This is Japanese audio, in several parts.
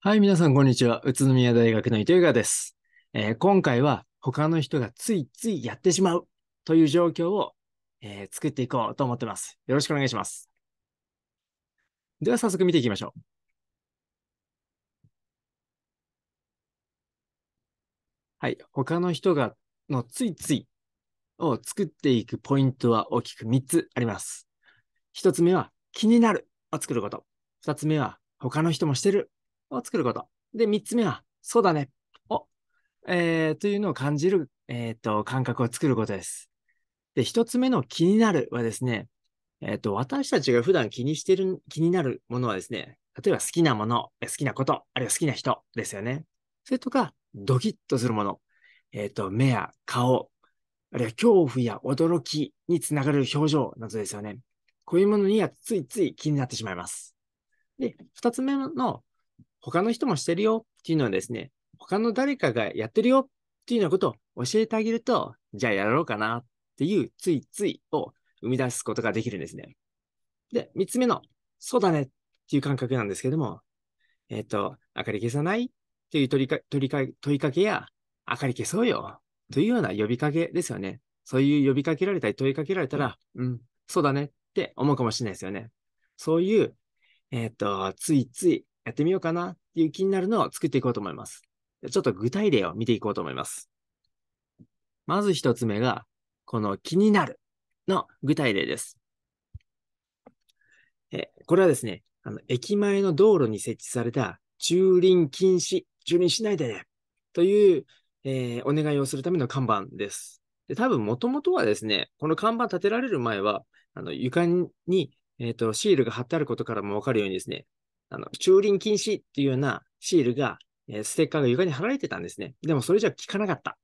はい、皆さん、こんにちは。宇都宮大学の糸魚川です、えー、今回は他の人がついついやってしまうという状況を、えー、作っていこうと思ってます。よろしくお願いします。では、早速見ていきましょう。はい、他の人がのついついを作っていくポイントは大きく3つあります。1つ目は、気になるを作ること。2つ目は、他の人もしてるを作ること。で、3つ目は、そうだね。お、えー、というのを感じる、えっ、ー、と、感覚を作ることです。で、1つ目の気になるはですね、えっ、ー、と、私たちが普段気にしてる、気になるものはですね、例えば好きなもの、好きなこと、あるいは好きな人ですよね。それとか、ドキッとするもの、えっ、ー、と、目や顔、あるいは恐怖や驚きにつながる表情などですよね。こういうものにはついつい気になってしまいます。で、二つ目の他の人もしてるよっていうのはですね、他の誰かがやってるよっていうようなことを教えてあげると、じゃあやろうかなっていうついついを生み出すことができるんですね。で、三つ目の、そうだねっていう感覚なんですけども、えっ、ー、と、明かり消さないっていう取りか取りか問いかけや、明かり消そうよというような呼びかけですよね。そういう呼びかけられたり問いかけられたら、うん、そうだねって思うかもしれないですよね。そういう、えっ、ー、と、ついついやってみようかなっていう気になるのを作っていこうと思います。ちょっと具体例を見ていこうと思います。まず一つ目が、この気になるの具体例です。えこれはですね、あの駅前の道路に設置された駐輪禁止、駐輪しないでね、という、えー、お願いをするための看板です。で多分もともとはですね、この看板立てられる前は、あの床に、えーと、とシールが貼ってあることからもわかるようにですね、あの、駐輪禁止っていうようなシールが、えー、ステッカーが床に貼られてたんですね。でもそれじゃ効かなかった。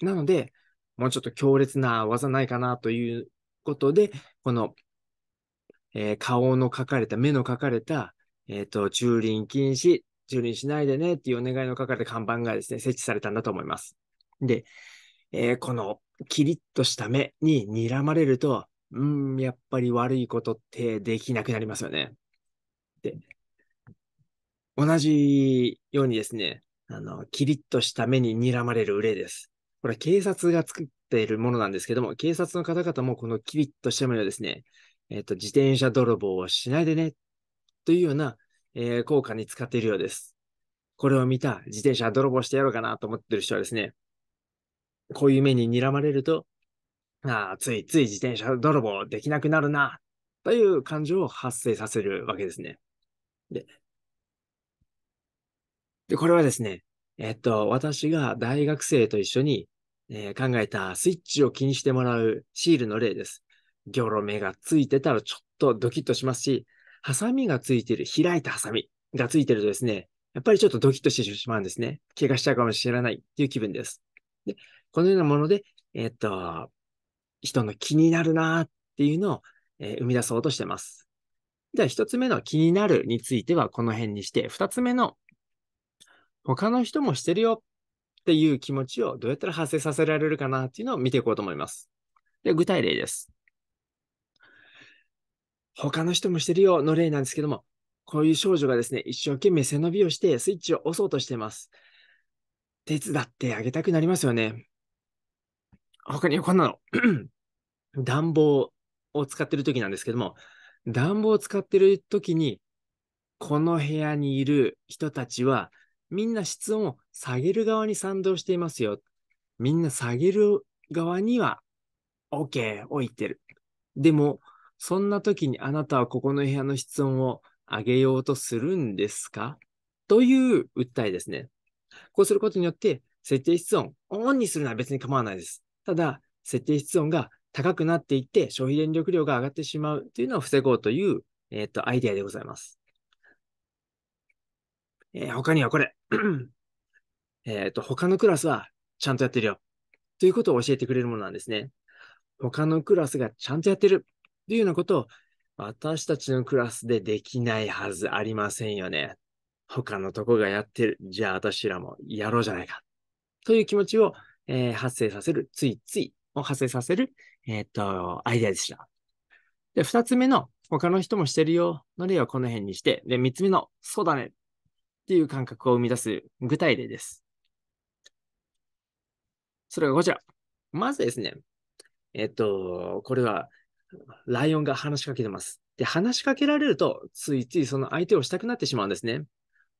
なので、もうちょっと強烈な技ないかなということで、この、えー、顔の書かれた、目の書かれた、えっ、ー、と、駐輪禁止、駐輪しないでねっていうお願いの書かれた看板がですね、設置されたんだと思います。で、えー、このキリッとした目に睨まれると、うん、やっぱり悪いことってできなくなりますよね。で、同じようにですね、あの、キリッとした目に睨まれる憂いです。これは警察が作っているものなんですけども、警察の方々もこのキリッとした目をですね、えっ、ー、と、自転車泥棒をしないでね、というような、えー、効果に使っているようです。これを見た自転車泥棒してやろうかなと思っている人はですね、こういう目に睨まれると、ああ、ついつい自転車泥棒できなくなるな、という感情を発生させるわけですね。で、で、これはですね、えっと、私が大学生と一緒に、えー、考えたスイッチを気にしてもらうシールの例です。ギョロ目がついてたらちょっとドキッとしますし、ハサミがついてる、開いたハサミがついてるとですね、やっぱりちょっとドキッとしてしまうんですね。怪我しちゃうかもしれないっていう気分です。で、このようなもので、えっと、人の気になるなっていうのを、えー、生み出そうとしてます。では、一つ目の気になるについてはこの辺にして、二つ目の他の人もしてるよっていう気持ちをどうやったら発生させられるかなっていうのを見ていこうと思います。で、具体例です。他の人もしてるよの例なんですけども、こういう少女がですね、一生懸命背伸びをしてスイッチを押そうとしています。手伝ってあげたくなりますよね。他にはこんなの。暖房を使ってる時なんですけども、暖房を使ってる時に、この部屋にいる人たちはみんな室温を下げる側に賛同していますよ。みんな下げる側には OK を言ってる。でも、そんな時にあなたはここの部屋の室温を上げようとするんですかという訴えですね。こうすることによって、設定室温、オンにするのは別に構わないです。ただ、設定室温が高くなっていって、消費電力量が上がってしまうというのを防ごうという、えっ、ー、と、アイデアでございます。えー、他にはこれ。えっと、他のクラスはちゃんとやってるよ。ということを教えてくれるものなんですね。他のクラスがちゃんとやってるというようなことを私たちのクラスでできないはずありませんよね。他のとこがやってる。じゃあ私らもやろうじゃないか。という気持ちを、えー、発生させる。ついついを発生させる、えー、っと、アイデアでした。で、二つ目の他の人もしてるよの例はこの辺にして、で、三つ目のそうだねっていう感覚を生み出す具体例です。それがこちら。まずですね、えっと、これは、ライオンが話しかけてます。で、話しかけられると、ついついその相手をしたくなってしまうんですね。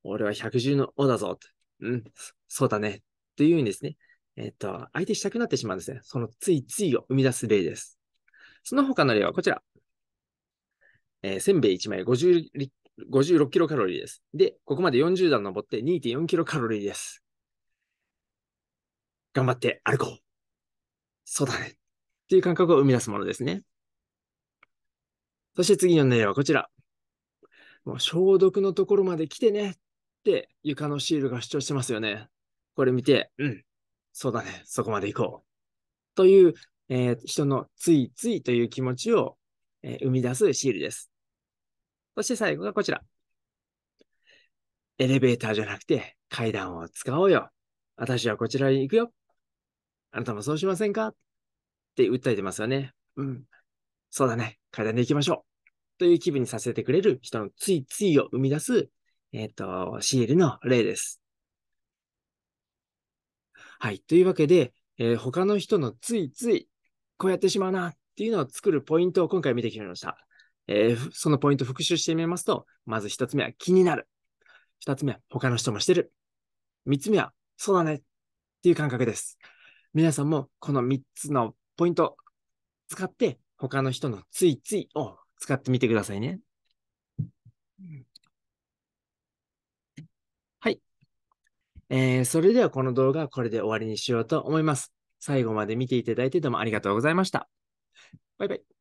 俺は百獣の王だぞ。うん、そうだね。というふうにですね、えっと、相手したくなってしまうんですね。そのついついを生み出す例です。その他の例はこちら。えー、せんべい1枚50 56キロカロリーです。で、ここまで40段登って2.4キロカロリーです。頑張って歩こう。そうだね。っていう感覚を生み出すものですね。そして次の内容はこちら。もう消毒のところまで来てねって床のシールが主張してますよね。これ見て、うん、そうだね、そこまで行こう。という、えー、人のついついという気持ちを、えー、生み出すシールです。そして最後がこちら。エレベーターじゃなくて階段を使おうよ。私はこちらに行くよ。あなたもそうしませんかって訴えてますよね。うん。そうだね。階段で行きましょう。という気分にさせてくれる人のついついを生み出す、えっ、ー、と、シールの例です。はい。というわけで、えー、他の人のついついこうやってしまうなっていうのを作るポイントを今回見てきました。えー、そのポイント復習してみますと、まず一つ目は気になる。二つ目は他の人もしてる。三つ目はそうだねっていう感覚です。皆さんもこの三つのポイント使って他の人のついついを使ってみてくださいね。はい。えー、それではこの動画はこれで終わりにしようと思います。最後まで見ていただいてどうもありがとうございました。バイバイ。